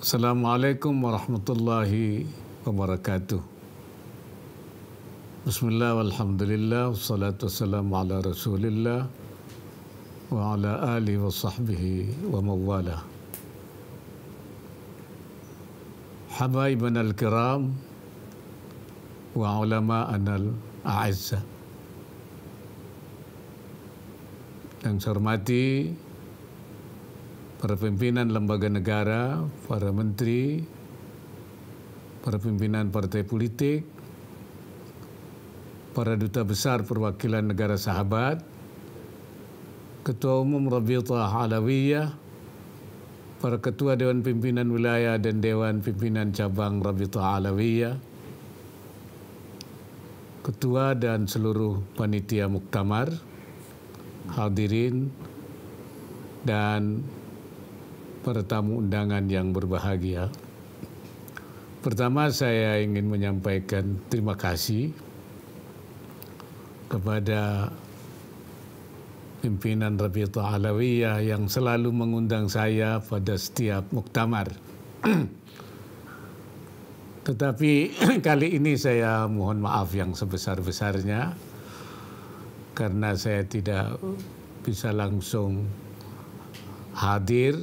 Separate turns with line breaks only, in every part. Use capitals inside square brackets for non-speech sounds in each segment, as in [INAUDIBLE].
السلام عليكم ورحمة الله وبركاته بسم الله والحمد لله والصلاة والسلام على رسول الله وعلى آله وصحبه ومن والاه حبايبنا الكرام وعلماءنا الأعزة yang saya hormati para pimpinan lembaga negara, para menteri, para pimpinan partai politik, para duta besar perwakilan negara sahabat, Ketua Umum Rabiutah Alawiyah, para Ketua Dewan Pimpinan Wilayah dan Dewan Pimpinan Cabang Rabiutah Alawiyah, Ketua dan seluruh panitia muktamar, hadirin, dan para tamu undangan yang berbahagia. Pertama saya ingin menyampaikan terima kasih kepada pimpinan Rabiatul Alawiyah yang selalu mengundang saya pada setiap muktamar. [CLEARS THROAT] Tetapi [CLEARS THROAT] kali ini saya mohon maaf yang sebesar-besarnya karena saya tidak bisa langsung hadir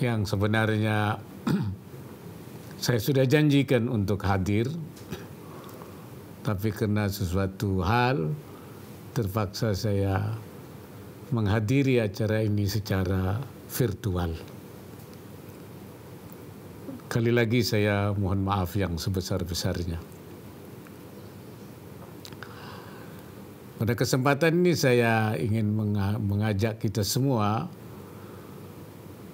yang sebenarnya [CLEARS THROAT] saya sudah janjikan untuk hadir, tapi karena sesuatu hal terpaksa saya menghadiri acara ini secara virtual. Kali lagi saya mohon maaf yang sebesar-besarnya. Pada kesempatan ini saya ingin mengajak kita semua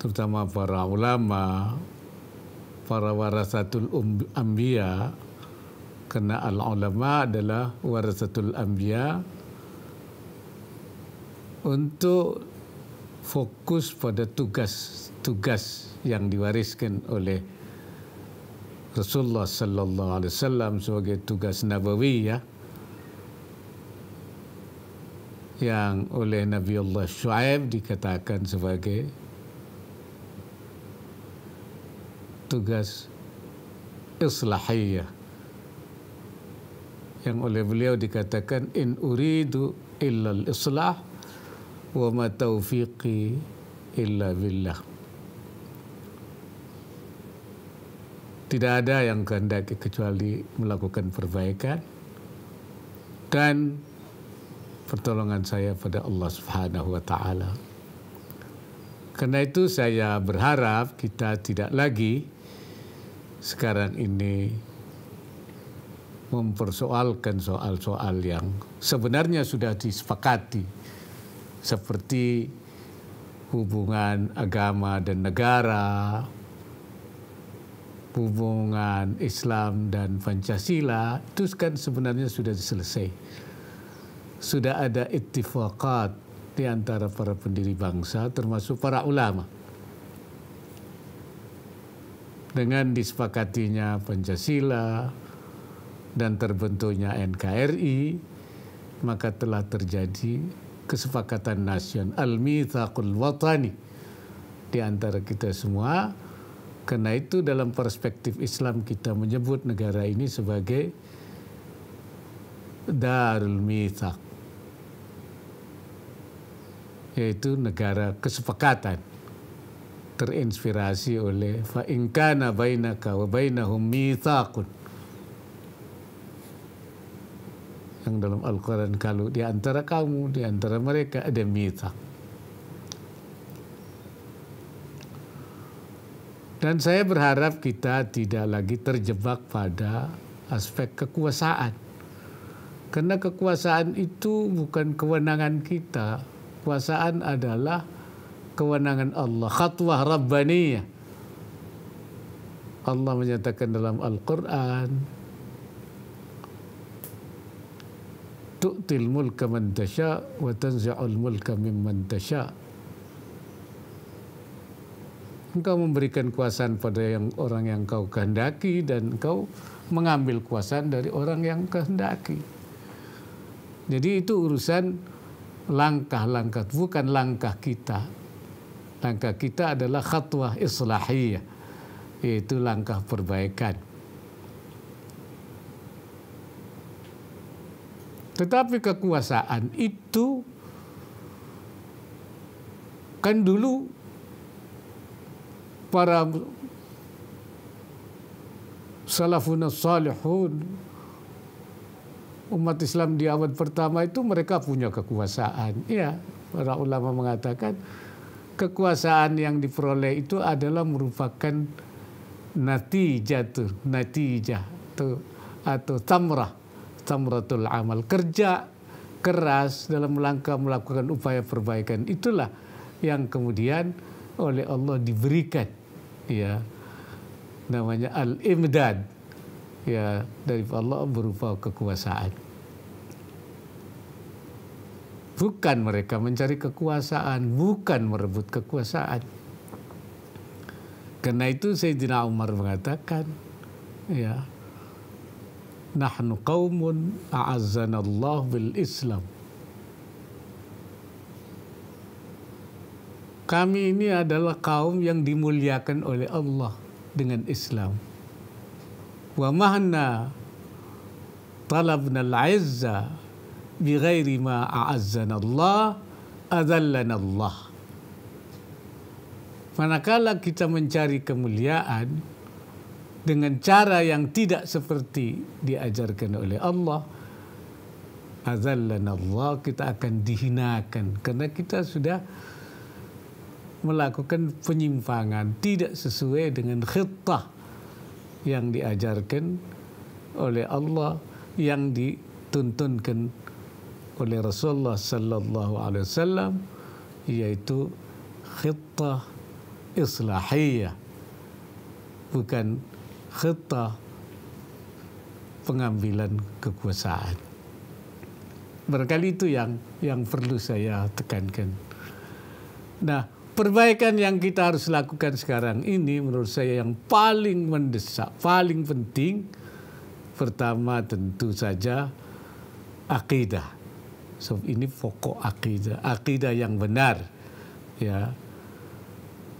terutama para ulama, para warasatul ambia, um-, ambiya, karena al-ulama adalah warasatul ambia untuk fokus pada tugas-tugas yang diwariskan oleh Rasulullah Sallallahu Alaihi Wasallam sebagai tugas Nabawi ya, yang oleh Nabi Allah Shu'aib dikatakan sebagai tugas islahiyah yang oleh beliau dikatakan in uridu al islah wa ma taufiqi illa billah tidak ada yang kehendaki kecuali melakukan perbaikan dan pertolongan saya pada Allah Subhanahu wa taala. Karena itu saya berharap kita tidak lagi sekarang ini mempersoalkan soal-soal yang sebenarnya sudah disepakati seperti hubungan agama dan negara, hubungan Islam dan Pancasila itu kan sebenarnya sudah selesai. Sudah ada ittifaqat di antara para pendiri bangsa termasuk para ulama dengan disepakatinya Pancasila dan terbentuknya NKRI maka telah terjadi kesepakatan nasional al mithaqul watani di antara kita semua karena itu dalam perspektif Islam kita menyebut negara ini sebagai darul mithaq, yaitu negara kesepakatan terinspirasi oleh fa in kana bainaka wa bainahum mithaqun yang dalam Al-Quran kalau di antara kamu, di antara mereka ada mitsaq Dan saya berharap kita tidak lagi terjebak pada aspek kekuasaan. Karena kekuasaan itu bukan kewenangan kita. Kekuasaan adalah kewenangan Allah, khatwah rabbaniyah. Allah menyatakan dalam Al-Qur'an tu'til mulka man tasha wa tanzi'ul mulka mimman tasha. Engkau memberikan kuasaan pada yang orang yang kau kehendaki dan engkau mengambil kuasaan dari orang yang kehendaki. Jadi itu urusan langkah-langkah, bukan langkah kita. Langkah kita adalah khatwah islahiyah, yaitu langkah perbaikan. Tetapi kekuasaan itu kan dulu para salafun salihun umat Islam di abad pertama itu mereka punya kekuasaan. Ya, para ulama mengatakan kekuasaan yang diperoleh itu adalah merupakan natijah tuh, natijah tuh, atau tamrah, tamratul amal kerja keras dalam langkah melakukan upaya perbaikan itulah yang kemudian oleh Allah diberikan ya namanya al-imdad ya dari Allah berupa kekuasaan. Bukan mereka mencari kekuasaan, bukan merebut kekuasaan. Karena itu Sayyidina Umar mengatakan, ya, nahnu qaumun a'azzanallah bil Islam. Kami ini adalah kaum yang dimuliakan oleh Allah dengan Islam. Wa mahna talabna al izzah بغير ما أعزنا الله أذلنا Allah. Manakala kita mencari kemuliaan dengan cara yang tidak seperti diajarkan oleh Allah, azallana Allah kita akan dihinakan karena kita sudah melakukan penyimpangan tidak sesuai dengan khitah yang diajarkan oleh Allah yang dituntunkan oleh Rasulullah sallallahu alaihi wasallam yaitu khittah islahiyah bukan khittah pengambilan kekuasaan. Berkali itu yang yang perlu saya tekankan. Nah, perbaikan yang kita harus lakukan sekarang ini menurut saya yang paling mendesak, paling penting pertama tentu saja akidah. So, ini pokok akidah, akidah yang benar, ya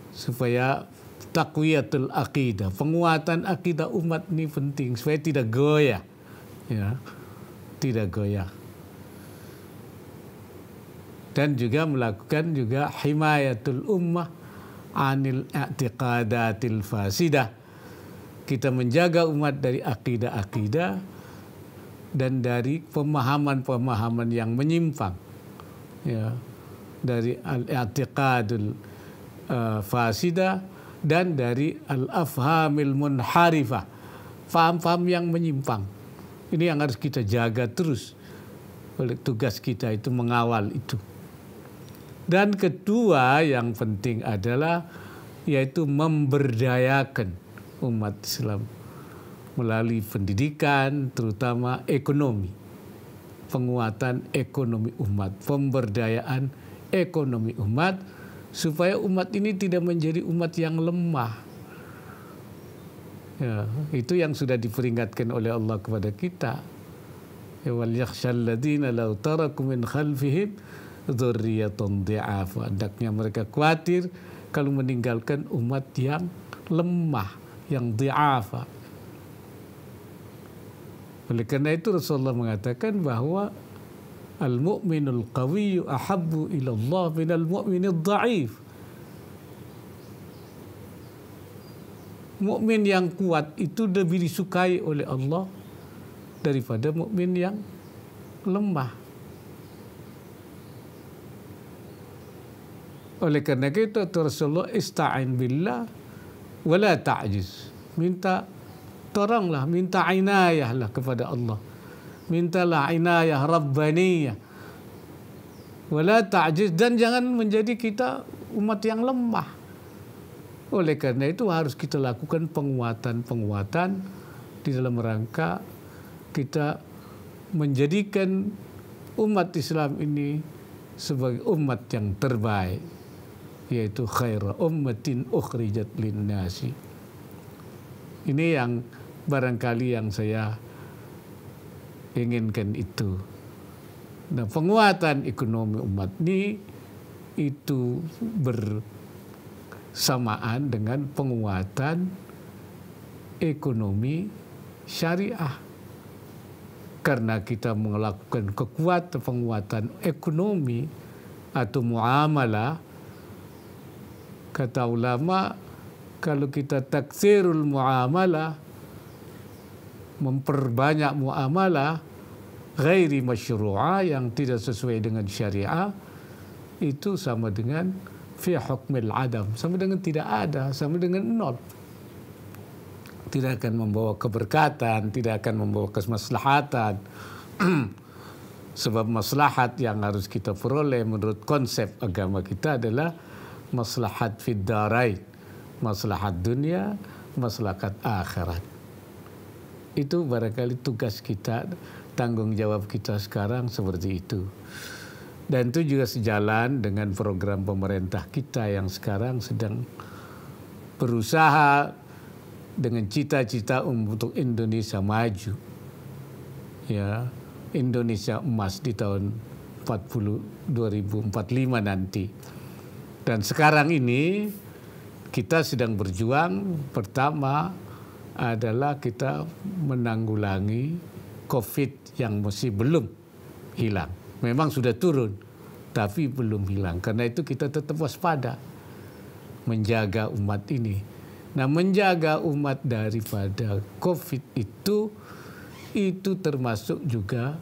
supaya takwiyatul akidah, penguatan akidah umat ini penting supaya tidak goyah, ya tidak goyah. Dan juga melakukan juga himayatul ummah anil i'tiqadatil fasidah. Kita menjaga umat dari akidah-akidah dan dari pemahaman-pemahaman yang menyimpang ya dari al-i'tiqadul eh, fasida dan dari al-afhamil munharifah faham-faham yang menyimpang ini yang harus kita jaga terus oleh tugas kita itu mengawal itu dan kedua yang penting adalah yaitu memberdayakan umat Islam melalui pendidikan, terutama ekonomi, penguatan ekonomi umat, pemberdayaan ekonomi umat, supaya umat ini tidak menjadi umat yang lemah. Ya, itu yang sudah diperingatkan oleh Allah kepada kita. Ya, mereka khawatir kalau meninggalkan umat yang lemah, yang di'afa. Oleh karena itu Rasulullah mengatakan bahwa al-mu'minul qawiyyu ahabbu ila Allah min al-mu'minid dha'if. Mukmin yang kuat itu lebih disukai oleh Allah daripada mukmin yang lemah. Oleh karena itu Rasulullah ista'in billah wala ta'jiz. Minta tolonglah minta inayahlah kepada Allah. Mintalah inayah rabbaniyah. Wala ta'jiz dan jangan menjadi kita umat yang lemah. Oleh karena itu harus kita lakukan penguatan-penguatan di dalam rangka kita menjadikan umat Islam ini sebagai umat yang terbaik yaitu khaira ummatin ukhrijat linnasi. Ini yang barangkali yang saya inginkan itu. Nah, penguatan ekonomi umat ini itu bersamaan dengan penguatan ekonomi syariah. Karena kita melakukan kekuatan penguatan ekonomi atau muamalah, kata ulama, kalau kita taksirul muamalah, memperbanyak muamalah ghairi masyru'a yang tidak sesuai dengan syariah itu sama dengan fi hukmil adam sama dengan tidak ada sama dengan nol tidak akan membawa keberkatan tidak akan membawa kemaslahatan [CLEARS THROAT] sebab maslahat yang harus kita peroleh menurut konsep agama kita adalah maslahat fid maslahat dunia maslahat akhirat itu barangkali tugas kita, tanggung jawab kita sekarang seperti itu. Dan itu juga sejalan dengan program pemerintah kita yang sekarang sedang berusaha dengan cita-cita untuk Indonesia maju. Ya, Indonesia emas di tahun 40 2045 nanti. Dan sekarang ini kita sedang berjuang pertama adalah kita menanggulangi COVID yang masih belum hilang. Memang sudah turun, tapi belum hilang. Karena itu kita tetap waspada menjaga umat ini. Nah, menjaga umat daripada COVID itu itu termasuk juga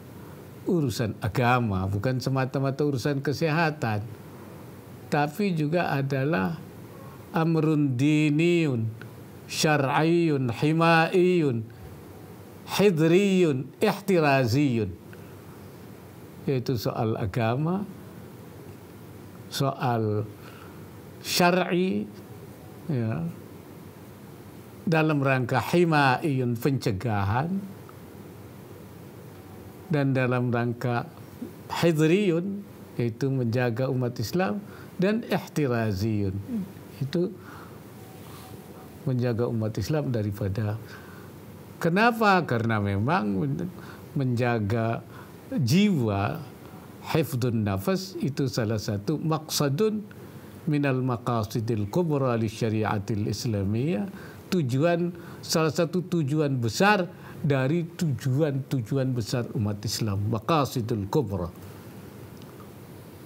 urusan agama, bukan semata-mata urusan kesehatan, tapi juga adalah amrun diniun syar'iyun, himaiyun, hidriyun, ihtiraziyun. Yaitu soal agama, soal syar'i, ya, dalam rangka himaiyun pencegahan, dan dalam rangka hidriyun, yaitu menjaga umat Islam, dan ihtiraziyun. Itu menjaga umat Islam daripada kenapa? Karena memang menjaga jiwa hifdun nafas itu salah satu maksadun minal maqasidil kubra li syariatil islamiyah tujuan salah satu tujuan besar dari tujuan-tujuan besar umat Islam maqasidul kubra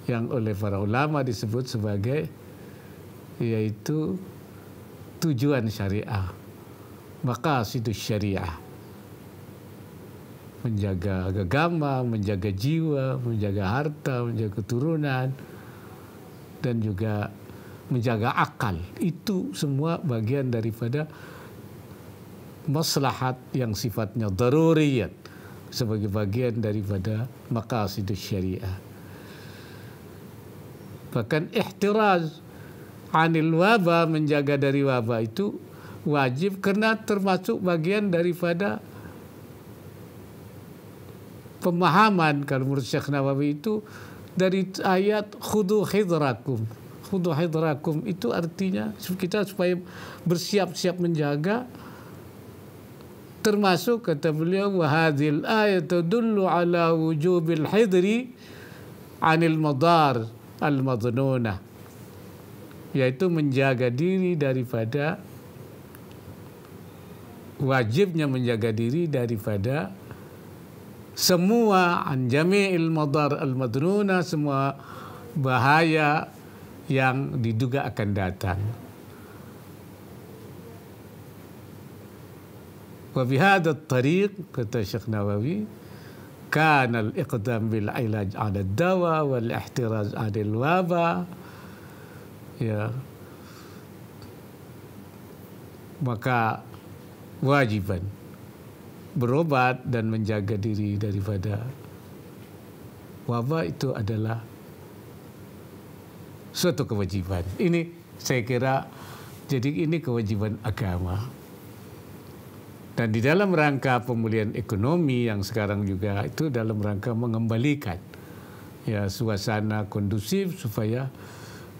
yang oleh para ulama disebut sebagai yaitu tujuan syariah Maka itu syariah menjaga agama, menjaga jiwa, menjaga harta, menjaga keturunan dan juga menjaga akal. Itu semua bagian daripada maslahat yang sifatnya daruriyat sebagai bagian daripada maqasid syariah. Bahkan ihtiraz anil wabah menjaga dari wabah itu wajib karena termasuk bagian daripada pemahaman kalau menurut Syekh Nawawi itu dari ayat khudu hidrakum khudu hidrakum itu artinya kita supaya bersiap-siap menjaga termasuk kata beliau wahadil ayat dulu ala wujubil hidri anil madar al madnunah yaitu menjaga diri daripada wajibnya menjaga diri daripada semua anjami ilmadar al-madruna semua bahaya yang diduga akan datang. tariq kata syekh nawawi الشيخ نووي bil الإقدام بالعلاج dawa wal ihtiraz adil wabah ya maka wajiban berobat dan menjaga diri daripada wabah itu adalah suatu kewajiban. Ini saya kira jadi ini kewajiban agama. Dan di dalam rangka pemulihan ekonomi yang sekarang juga itu dalam rangka mengembalikan ya suasana kondusif supaya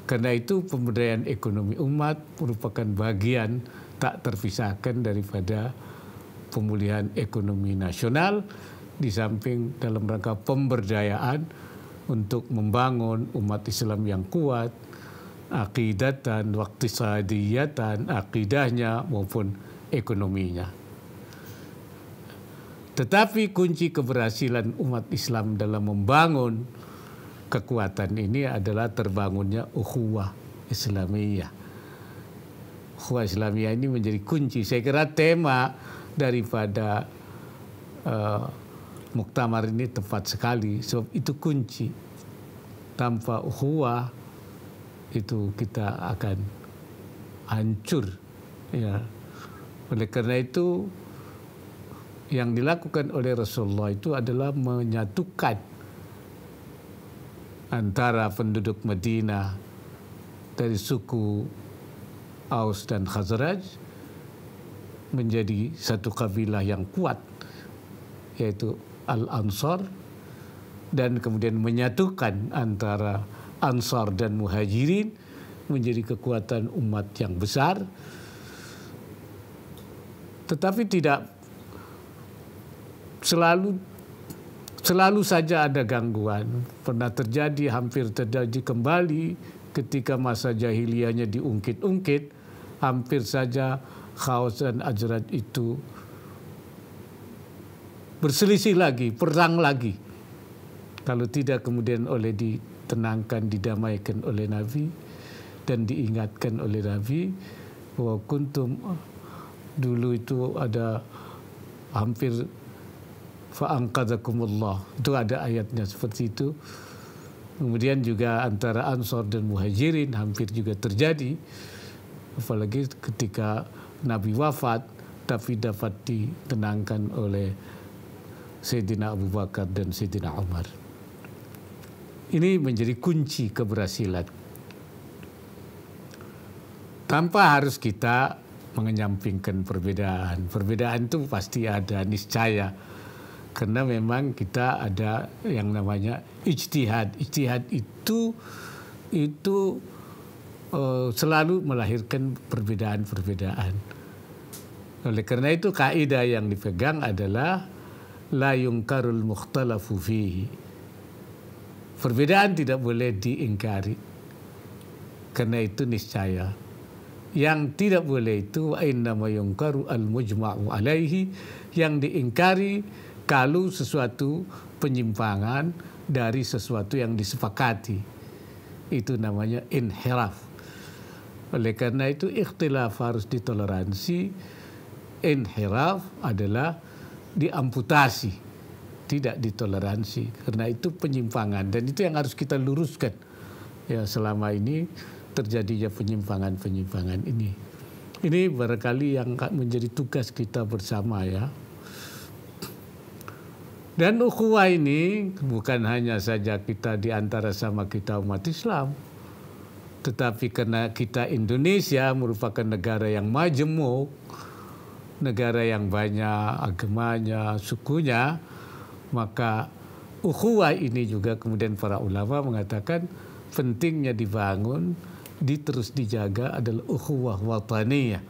karena itu pemberdayaan ekonomi umat merupakan bagian tak terpisahkan daripada pemulihan ekonomi nasional di samping dalam rangka pemberdayaan untuk membangun umat Islam yang kuat akidatan, waktu sadiyatan, akidahnya maupun ekonominya. Tetapi kunci keberhasilan umat Islam dalam membangun kekuatan ini adalah terbangunnya ukhuwah Islamiyah. Ukhuwah Islamiyah ini menjadi kunci. Saya kira tema daripada uh, muktamar ini tepat sekali. Sebab itu kunci. Tanpa ukhuwah itu kita akan hancur. Ya. Oleh karena itu yang dilakukan oleh Rasulullah itu adalah menyatukan antara penduduk Medina dari suku Aus dan Khazraj menjadi satu kabilah yang kuat yaitu al Ansor dan kemudian menyatukan antara Ansar dan Muhajirin menjadi kekuatan umat yang besar tetapi tidak selalu selalu saja ada gangguan. Pernah terjadi, hampir terjadi kembali ketika masa jahiliyahnya diungkit-ungkit, hampir saja Khaos dan ajarat itu berselisih lagi, perang lagi. Kalau tidak kemudian oleh ditenangkan, didamaikan oleh Nabi dan diingatkan oleh Nabi bahwa kuntum dulu itu ada hampir fa'angkadakumullah. Itu ada ayatnya seperti itu. Kemudian juga antara Ansor dan Muhajirin hampir juga terjadi. Apalagi ketika Nabi wafat, tapi dapat ditenangkan oleh Sayyidina Abu Bakar dan Sayyidina Umar. Ini menjadi kunci keberhasilan. Tanpa harus kita mengenyampingkan perbedaan. Perbedaan itu pasti ada, niscaya karena memang kita ada yang namanya ijtihad. Ijtihad itu itu uh, selalu melahirkan perbedaan-perbedaan. Oleh karena itu kaidah yang dipegang adalah la yungkarul mukhtalafu fihi. Perbedaan tidak boleh diingkari. Karena itu niscaya. Yang tidak boleh itu wa innama yungkaru al mujma'u alaihi yang diingkari kalau sesuatu penyimpangan dari sesuatu yang disepakati. Itu namanya inhiraf Oleh karena itu ikhtilaf harus ditoleransi. inhiraf adalah diamputasi, tidak ditoleransi. Karena itu penyimpangan dan itu yang harus kita luruskan. Ya selama ini terjadinya penyimpangan-penyimpangan ini. Ini barangkali yang menjadi tugas kita bersama ya. Dan ukhuwah ini bukan hanya saja kita di antara sama kita umat Islam, tetapi karena kita Indonesia merupakan negara yang majemuk, negara yang banyak agamanya, sukunya, maka ukhuwah ini juga kemudian para ulama mengatakan pentingnya dibangun, diterus dijaga adalah ukhuwah wataniyah,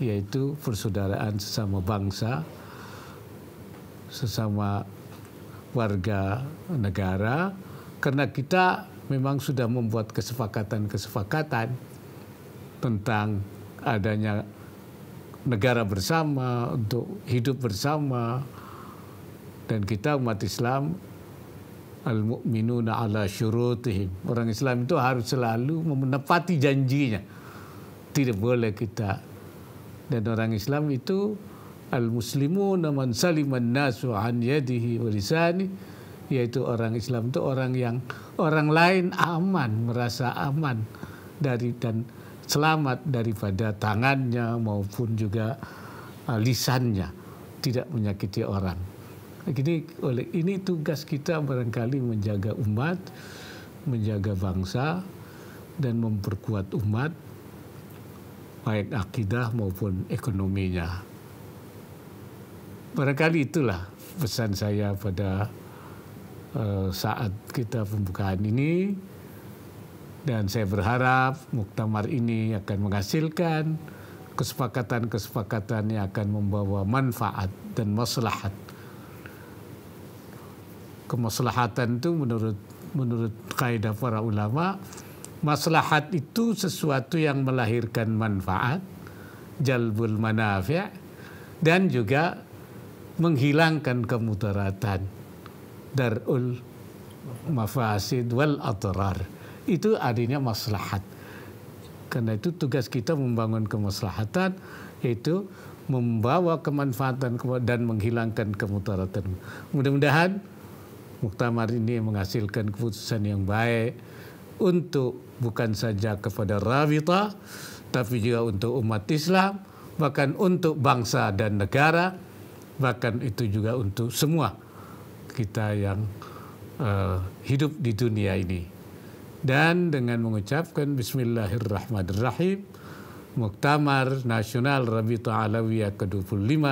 yaitu persaudaraan sesama bangsa, sesama warga negara karena kita memang sudah membuat kesepakatan-kesepakatan tentang adanya negara bersama untuk hidup bersama dan kita umat Islam al-mu'minuna ala syurutihim. Orang Islam itu harus selalu menepati janjinya. Tidak boleh kita. Dan orang Islam itu al Muslimu man saliman nasu an yadihi wa yaitu orang Islam itu orang yang orang lain aman merasa aman dari dan selamat daripada tangannya maupun juga uh, lisannya tidak menyakiti orang. Ini oleh ini tugas kita barangkali menjaga umat, menjaga bangsa dan memperkuat umat baik akidah maupun ekonominya barangkali itulah pesan saya pada eh, saat kita pembukaan ini dan saya berharap muktamar ini akan menghasilkan kesepakatan-kesepakatan yang akan membawa manfaat dan maslahat. Kemaslahatan itu menurut menurut kaidah para ulama, maslahat itu sesuatu yang melahirkan manfaat, jalbul manafi' dan juga menghilangkan kemudaratan darul mafasid wal atrar itu adanya maslahat karena itu tugas kita membangun kemaslahatan yaitu membawa kemanfaatan dan menghilangkan kemudaratan mudah-mudahan muktamar ini menghasilkan keputusan yang baik untuk bukan saja kepada Rawita tapi juga untuk umat Islam bahkan untuk bangsa dan negara bahkan itu juga untuk semua kita yang uh, hidup di dunia ini. Dan dengan mengucapkan Bismillahirrahmanirrahim, Muktamar Nasional Rabitu Alawiyah ke-25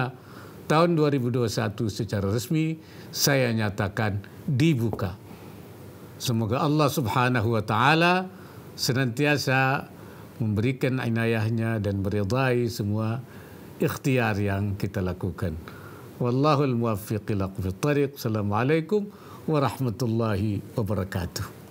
tahun 2021 secara resmi saya nyatakan dibuka. Semoga Allah Subhanahu wa taala senantiasa memberikan inayahnya dan meridai semua ikhtiar yang kita lakukan. والله الموفق لكم في الطريق السلام عليكم ورحمة الله وبركاته